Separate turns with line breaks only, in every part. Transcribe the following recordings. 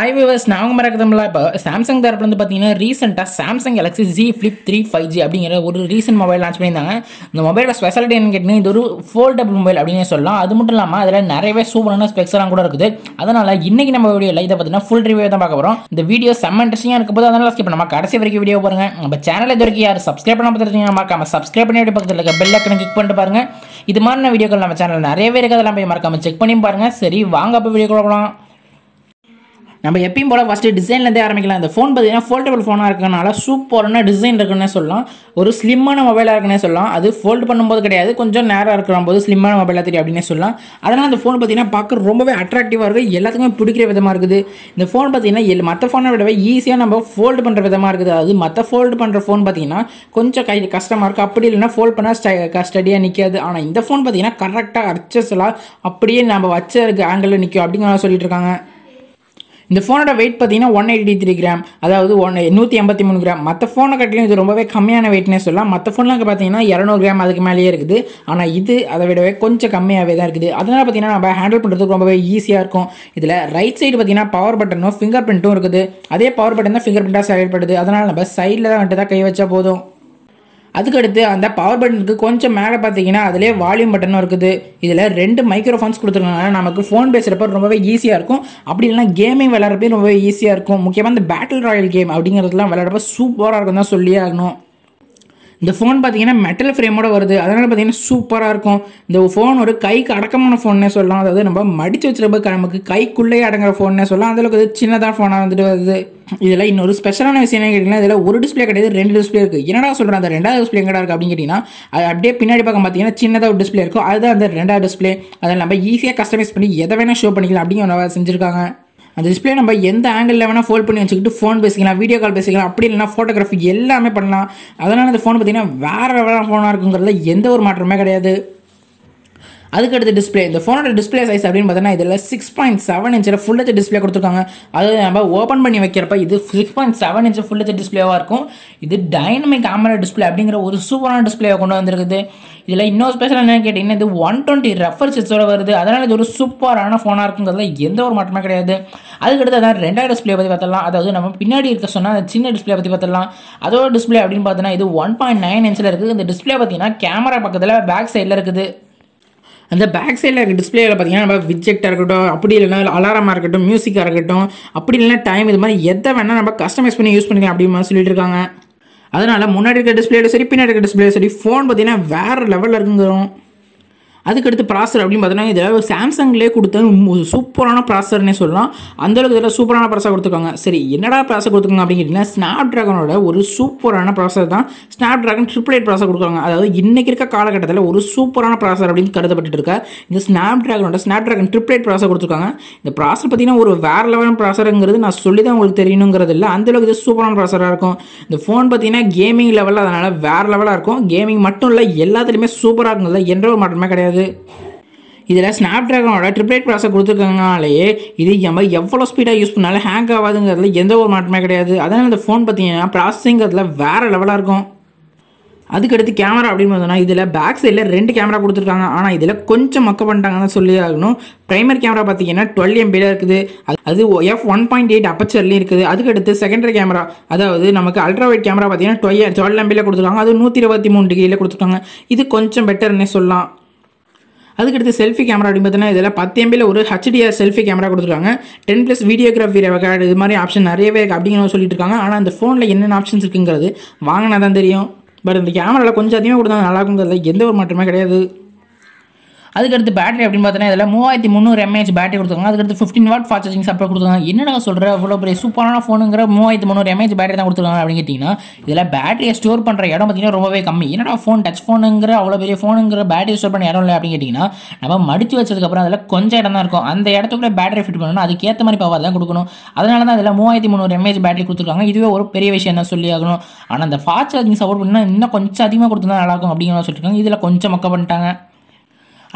high viewers நான் அவங்க மறக்கிறதுல இப்போ சாம்சங் தரப்புல வந்து பார்த்தீங்கன்னா ரீசெண்டாக Samsung Galaxy Z flip three five G அப்படிங்கிற ஒரு ரீசெண்ட் மொபைல் லான்ச் பண்ணியிருந்தாங்க இந்த மொபைலோட ஸ்பெஷாலிட்டி என்னன்னு கேட்டீங்கன்னா இது ஒரு ஃபோல்டபுள் மொபைல் அப்படின்னு சொல்லலாம் அது மட்டும் இல்லாமல் அதில் நிறையவே சூப்பரான ஸ்பெக்ஸ்லாம் கூட இருக்குது அதனால் இன்றைக்கி நம்ம வீடியோ இல்லை இதை பார்த்தீங்கன்னா ஃபுல் ரிவியூ தான் பார்க்க போகிறோம் இந்த வீடியோ செம்ம இன்ட்ரெஸ்டிங்காக இருக்க போது அதனால் ஸ்கிப் நம்ம கடைசி வரைக்கும் வீடியோ பாருங்க நம்ம சேனலை இது வரைக்கும் யார் சப்ஸ்கிரைப் பண்ண பார்த்துருக்கீங்க மறக்காம சப்ஸ்கிரைப் பண்ணி அப்படி பக்கத்தில் இருக்க பெல் அக்கனை கிளிக் பண்ணிட்டு பாருங்கள் இது மாதிரி வீடியோக்கள் நம்ம சேனல் நிறைய பேருக்கு அதெல்லாம் போய் மறக்காமல் செக் பண்ணி பாருங்கள் சரி வாங்க அப்போ வீடியோ போகலாம் நம்ம எப்பயும் போல் ஃபஸ்ட்டு டிசைன்லேருந்தே ஆரம்பிக்கலாம் இந்த ஃபோன் பார்த்தீங்கன்னா ஃபோல்டபுள் ஃபோனாக இருக்கனால சூப்பரான டிசைன் இருக்குன்னே சொல்லலாம் ஒரு ஸ்லிம்மான மொபைலாக இருக்குன்னே சொல்லலாம் அது ஃபோல்டு பண்ணும்போது கிடையாது கொஞ்சம் நேராக இருக்கிற போது ஸ்லிம்மான மொபைலாக தெரியும் அப்படின்னே சொல்லலாம் அதனால் அந்த ஃபோன் பார்த்தீங்கன்னா பார்க்க ரொம்பவே அட்ராக்டிவாக இருக்குது எல்லாத்துக்குமே பிடிக்கிற விதமாக இருக்குது இந்த ஃபோன் பார்த்தீங்கன்னா மற்ற ஃபோனை விடவே ஈஸியாக நம்ம ஃபோல்டு பண்ணுற விதமாக இருக்குது அது மற்ற ஃபோல்டு பண்ணுற ஃபோன் பார்த்தீங்கன்னா கொஞ்சம் கை கஷ்டமாக இருக்குது அப்படி இல்லைன்னா ஃபோல்ட் பண்ணால் ஸ்டடியாக நிற்காது ஆனால் இந்த ஃபோன் பார்த்தீங்கன்னா கரெக்டாக அர்ச்சஸ்லாம் அப்படியே நம்ம வச்ச ஆங்கிளில் நிற்கும் அப்படிங்கிற சொல்லிட்டு இருக்காங்க இந்த ஃபோனோட வெயிட் பார்த்தீங்கன்னா ஒன் எயிட்டி த்ரீ கிராம் அதாவது ஒன் நூற்றி ஐம்பத்தி மூணு கிராம் மற்ற ஃபோனை கட்டிலும் இது ரொம்பவே கம்மியான வெயிட்னே சொல்லலாம் மற்ற ஃபோன்லாம் பார்த்தீங்கன்னா இரநூறு கிராம் அதுக்கு மேலேயே இருக்குது ஆனால் இது அதை விடவே கொஞ்சம் கம்மியாகவே தான் இருக்குது அதனால் பார்த்தீங்கன்னா நம்ம ஹேண்டில் பண்ணுறதுக்கு ரொம்பவே ஈஸியாக இருக்கும் இதில் ரைட் சைடு பார்த்தீங்கன்னா பவர் பட்டனும் ஃபிங்கர் பிரிண்ட்டும் இருக்குது அதே பவர் பட்டன் தான் ஃபிங்கர் பிரிண்ட்டாக செயல்படுது அதனால் நம்ம சைடில் தான் வந்துட்டு தான் கை வச்சா போதும் அதுக்கடுத்து அந்த பவர் பட்டனுக்கு கொஞ்சம் மேலே பார்த்தீங்கன்னா அதிலே வால்யூம் பட்டனும் இருக்குது இதில் ரெண்டு மைக்ரோஃபோன்ஸ் கொடுத்துருக்காங்க நமக்கு ஃபோன் பேசுகிறப்ப ரொம்பவே ஈஸியாக இருக்கும் அப்படி இல்லைனா கேமிங் விளையாடுறப்பே ரொம்பவே ஈஸியாக இருக்கும் முக்கியமாக இந்த பேட்டில் ராயல் கேம் அப்படிங்கிறதுலாம் விளையாடுறப்ப சூப்பராக இருக்கும் தான் சொல்லியே ஆகணும் இந்த ஃபோன் பார்த்தீங்கன்னா மெட்டல் ஃப்ரேமோட வருது அதனால் பார்த்தீங்கன்னா சூப்பராக இருக்கும் இந்த ஃபோன் ஒரு கைக்கு அடக்கமான ஃபோன்னே சொல்லலாம் அதாவது நம்ம மடித்து வச்சுருப்ப நமக்கு கைக்குள்ளேயே அடங்குற ஃபோன்னே சொல்லலாம் அந்தளவுக்கு சின்னதாக ஃபோனாக வந்துட்டு வருது இதில் இன்னொரு ஸ்பெஷலான விஷயம் என்ன கேட்டிங்கன்னா இதில் ஒரு டிஸ்பிளே கிடையாது ரெண்டு டிஸ்பிளே இருக்குது என்னடா சொல்கிறேன் அந்த ரெண்டாவது டிஸ்பிளே எங்கடா இருக்குது அப்படின்னு கேட்டிங்கன்னா அது அப்படியே பின்னாடி பக்கம் பார்த்தீங்கன்னா சின்னதாக ஒரு டிஸ்பிளே இருக்கும் அதுதான் அந்த ரெண்டாவது டிஸ்பிளே அதை நம்ம ஈஸியாக கஸ்டமைஸ் பண்ணி எதை வேணால் ஷோ பண்ணிக்கலாம் அப்படிங்கிற செஞ்சிருக்காங்க அந்த டிஸ்பிளே நம்ம எந்த ஆங்கிளில் வேணால் ஃபோல்ட் பண்ணி வச்சுக்கிட்டு ஃபோன் பேசிக்கலாம் வீடியோ கால் பேசிக்கலாம் அப்படி இல்லைனா ஃபோட்டோகிராஃபி எல்லாமே பண்ணலாம் அதனால் அந்த ஃபோன் பார்த்திங்கன்னா வேறு வேறு ஃபோனாக இருக்குங்கிறது எந்த ஒரு மாற்றமே கிடையாது அதுக்கடுத்து டிஸ்பிளே இந்த ஃபோனோட டிஸ்பிளே சைஸ் அப்படின்னு பார்த்தீங்கன்னா இதில் சிக்ஸ் பாயிண்ட் செவன் இன்ச்சில் ஃபுல் ஹெச் டிஸ்பிளே கொடுத்துருக்காங்க அது நம்ம ஓப்பன் பண்ணி வைக்கிறப்ப இது six point seven inch full H டிஸ்பிளேவாக இருக்கும் இது டைனமிக் கேமரா டிஸ்பிளே அப்படிங்கிற ஒரு சூப்பரான டிஸ்பிளேவை கொண்டு வந்திருக்குது இதில் இன்னொரு ஸ்பெஷல் என்ன கேட்டிங்கன்னா இது ஒன் டுவெண்ட்டி ரெஃபர் சிக்ஸோட வருது அதனால் இது ஒரு சூப்பரான ஃபோனாக இருக்குங்கிறது எந்த ஒரு மாற்றமே கிடையாது அதுக்கடுத்து அதான் ரெண்டாயிரம் டிஸ்பிளே பற்றி பார்த்தலாம் அதாவது நம்ம பின்னாடி இருக்க சொன்னால் அந்த சின்ன டிஸ்பிளே பற்றி பார்த்தலாம் அதோட டிஸ்பிளே அப்படின்னு பார்த்தோன்னா இது ஒன் பாயிண்ட் நைன் இன்ச்சில் இருக்குது இந்த டிஸ்பிளே பார்த்தீங்கன்னா கேமரா பக்கத்தில் பேக் சைடில் இருக்குது அந்த பேக் சைடில் இருக்க டிஸ்பிளேயில் பார்த்தீங்கன்னா நம்ம விஜெக்டாக இருக்கட்டும் அப்படி இல்லைனா அலாரமாக இருக்கட்டும் மியூசிக்காக இருக்கட்டும் அப்படி இல்லைனா டைம் இது மாதிரி எதை வேணால் நம்ம கஸ்டமைஸ் பண்ணி யூஸ் பண்ணிக்கலாம் அப்படின்னு சொல்லிட்டு இருக்காங்க அதனால் முன்னாடி இருக்க டிஸ்பிளேயும் சரி பின்னாடி இருக்க டிஸ்பிளேயும் சரி ஃபோன் பார்த்தீங்கன்னா வேறு லெவலில் இருக்குங்கிறோம் அதுக்கடுத்து ப்ராசர் அப்படின்னு பார்த்தோன்னா இதில் சாம்சங்லேயே கொடுத்த சூப்பரான ப்ராசர்னே சொல்லலாம் அந்தளவுக்கு இதில் சூப்பரான ப்ராசர் கொடுத்துருக்காங்க சரி என்னடா ப்ராசர் கொடுத்துருக்காங்க கேட்டிங்கன்னா ஸ்னாப் ட்ராகனோட ஒரு சூப்பரான ப்ராசர் தான் ஸ்னாப் ட்ராகன் ட்ரிபிள் எயிட் ப்ராசர் கொடுக்குறாங்க அதாவது இன்றைக்கி இருக்க காலகட்டத்தில் ஒரு சூப்பரான ப்ராசர் அப்படின்னு கருதப்பட்டு இருக்க இந்த ஸ்னாப் ட்ராகனோட Snapdragon triple eight processor கொடுத்துருக்காங்க இந்த ப்ராசர் பார்த்தீங்கன்னா ஒரு வேறு லெவலான ப்ராசருங்கிறது நான் சொல்லி தான் உங்களுக்கு தெரியணுங்கிறது இல்லை அந்தளவுக்கு இது சூப்பரான ப்ராசராக இருக்கும் இந்த ஃபோன் பார்த்தீங்கன்னா கேமிங் லெவலில் அதனால் வேறு லெவலாக இருக்கும் கேமிங் மட்டும் இல்லை எல்லாத்துலேயுமே சூப்பராக இருக்குங்களா என்ற ஒரு மாற்றமே கிடையாது கிடையாது இதில் ஸ்னாப் ட்ராகனோட ட்ரிபிள் எயிட் ப்ராசர் கொடுத்துருக்காங்கனாலே இது நம்ம எவ்வளோ ஸ்பீடாக யூஸ் பண்ணாலும் ஹேங் ஆகாதுங்கிறதுல எந்த ஒரு மாற்றமே கிடையாது அதனால் இந்த ஃபோன் பார்த்தீங்கன்னா ப்ராசஸிங்கிறதுல வேறு லெவலாக இருக்கும் அதுக்கடுத்து கேமரா அப்படின்னு பார்த்தோன்னா இதில் பேக் சைடில் ரெண்டு கேமரா கொடுத்துருக்காங்க ஆனால் இதில் கொஞ்சம் மக்க பண்ணிட்டாங்கன்னு சொல்லி ஆகணும் ப்ரைமர் கேமரா பார்த்தீங்கன்னா டுவெல் எம்பியில் இருக்குது அது எஃப் ஒன் பாயிண்ட் எயிட் அப்பச்சர்லேயும் இருக்குது அதுக்கடுத்து செகண்டரி கேமரா அதாவது நமக்கு அல்ட்ரா வைட் கேமரா பார்த்தீங்கன்னா டுவெல் டுவெல் எம்பியில் கொடுத்துருக்காங்க அது நூற்றி இருபத்தி மூணு டிகிரியில் கொடுத்துருக்காங்க இது கொஞ்சம் பெட்டர்னே சொல்லலாம் அதுக்கடுத்து செல்ஃபி கேமரா அப்படின்னு பார்த்தீங்கன்னா இதில் பத்து எம்பியில் ஒரு ஹெச்டிஆர் செல்ஃபி கேமரா கொடுத்துருக்காங்க டென் ப்ளஸ் வீடியோகிராஃபி ரெக்கார்டு இது மாதிரி ஆப்ஷன் நிறையவே இருக்குது அப்படிங்கிற சொல்லிட்டு இருக்காங்க ஆனால் அந்த ஃபோனில் என்னென்ன ஆப்ஷன்ஸ் இருக்குங்கிறது வாங்கினா தான் தெரியும் பட் இந்த கேமராவில் கொஞ்சம் அதிகமாக கொடுத்தா நல்லா இருக்குங்கிறதுல எந்த ஒரு மாற்றமே கிடையாது அதுக்கடுத்து பேட்டரி அப்படின்னு பார்த்தீங்கன்னா இதில் மூவாயிரத்தி முந்நூறு எம்ஏஹெச் பேட்டரி கொடுத்துருக்காங்க அதுக்கடுத்து fifteen watt fast charging support கொடுத்துருக்காங்க என்னடா சொல்கிறேன் அவ்வளோ பெரிய சூப்பரான ஃபோனுங்கிற மூவாயிரத்தி முந்நூறு எம்ஏஹெச் பேட்டரி தான் கொடுத்துருக்காங்க அப்படின்னு கேட்டிங்கன்னா இதில் பேட்டரியை ஸ்டோர் பண்ணுற இடம் பார்த்திங்கன்னா ரொம்பவே கம்மி என்னடா ஃபோன் டச் ஃபோனுங்கிற அவ்வளோ பெரிய ஃபோனுங்கிற பேட்டரி ஸ்டோர் பண்ண இடம் இல்லை அப்படின்னு கேட்டிங்கன்னா நம்ம மடித்து வச்சதுக்கப்புறம் அதில் கொஞ்சம் இடம் தான் இருக்கும் அந்த இடத்துக்குள்ளே பேட்டரி ஃபிட் பண்ணணும் அதுக்கேற்ற மாதிரி பவர் தான் கொடுக்கணும் அதனால தான் அதில் மூவாயிரத்தி முந்நூறு எம்ஏஹெச் பேட்டரி கொடுத்துருக்காங்க இதுவே ஒரு பெரிய விஷயம் தான் சொல்லி ஆகணும் ஆனால் அந்த ஃபாஸ்ட் சார்ஜிங் சப்போர்ட் பண்ணால் இன்னும் கொஞ்சம் அதிகமாக கொடுத்துருந்தா நல்லாயிருக்கும் அப்படிங்கிற சொல்லியிருக்காங்க இதில் கொஞ்சம் மக்க பண்ணிட்டாங்க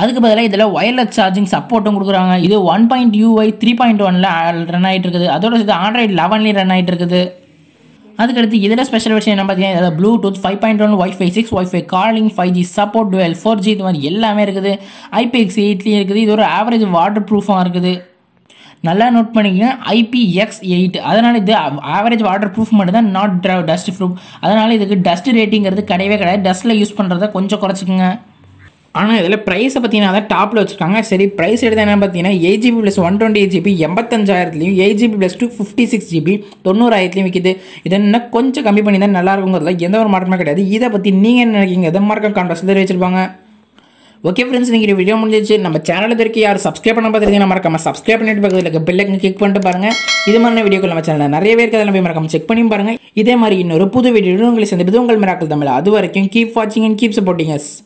அதுக்கு பதிலாக இதில் ஒயர்லெஸ் சார்ஜிங் சப்போர்ட்டும் கொடுக்குறாங்க இது one point UI three point ஒனில் ரன் ஆகிட்டு இருக்குது அதோட இது ஆண்ட்ராய்டு லெவன்லேயும் ரன் ஆகிட்டு இருக்குது அதுக்கடுத்து இதில் ஸ்பெஷல் விஷயம் என்ன பார்த்தீங்கன்னா இதில் Bluetooth five point one wifi six wifi calling five G support dual four G இது மாதிரி எல்லாமே இருக்குது ஐபிஎக்ஸ் எயிட்லேயும் இருக்குது இது ஒரு ஆவரேஜ் வாட்டர் ப்ரூஃபாக இருக்குது நல்லா நோட் பண்ணிக்கங்க ஐபிஎக்ஸ் எயிட் அதனால் இது ஆவரேஜ் வாட்டர் ப்ரூஃப் மட்டும் தான் நாட் ட்ரா டஸ்ட் ப்ரூஃப் அதனால் இதுக்கு டஸ்ட் ரேட்டிங்கிறது கிடையவே கிடையாது டஸ்ட்டில் யூஸ் பண்ணுறத கொஞ்சம் குறைச்சிக்கோங்க ஆனால் இதில் ப்ரைஸை பார்த்தீங்கன்னா தான் டாப்பில் வச்சுருக்காங்க சரி ப்ரைஸ் எடுத்தால் என்ன பார்த்தீங்கன்னா eight GB plus one twenty eight GB எண்பத்தஞ்சாயிரத்துலையும் eight GB plus two fifty six GB தொண்ணூறாயிரத்துலையும் விற்கிது இது என்ன கொஞ்சம் கம்மி பண்ணி தான் நல்லா இருக்குங்கிறதுல எந்த ஒரு மாற்றமே கிடையாது இதை பற்றி நீங்கள் என்ன நினைக்கிங்க எதை மார்க்கம் தெரிய தெரிவிச்சிருப்பாங்க ஓகே ஃப்ரெண்ட்ஸ் நீங்கள் வீடியோ முடிஞ்சிச்சு நம்ம சேனலில் இருக்க யார் சப்ஸ்கிரைப் பண்ண பார்த்துருந்தீங்கன்னா மறக்காம சப்ஸ்கிரைப் பண்ணிட்டு பக்கத்தில் இருக்க பெல்லைக்கு கிளிக் பண்ணிட்டு பாருங்க இது மாதிரி வீடியோக்கள் நம்ம சேனலில் நிறைய பேருக்கு அதெல்லாம் போய் மறக்காம செக் பண்ணி பாருங்க இதே மாதிரி இன்னொரு புது வீடியோ உங்களுக்கு சேர்ந்து உங்கள் மிராக்கள் தமிழ் அது வரைக்கும் கீப் வாட்சிங் அண்ட் கீப் சப்போர்ட்டிங்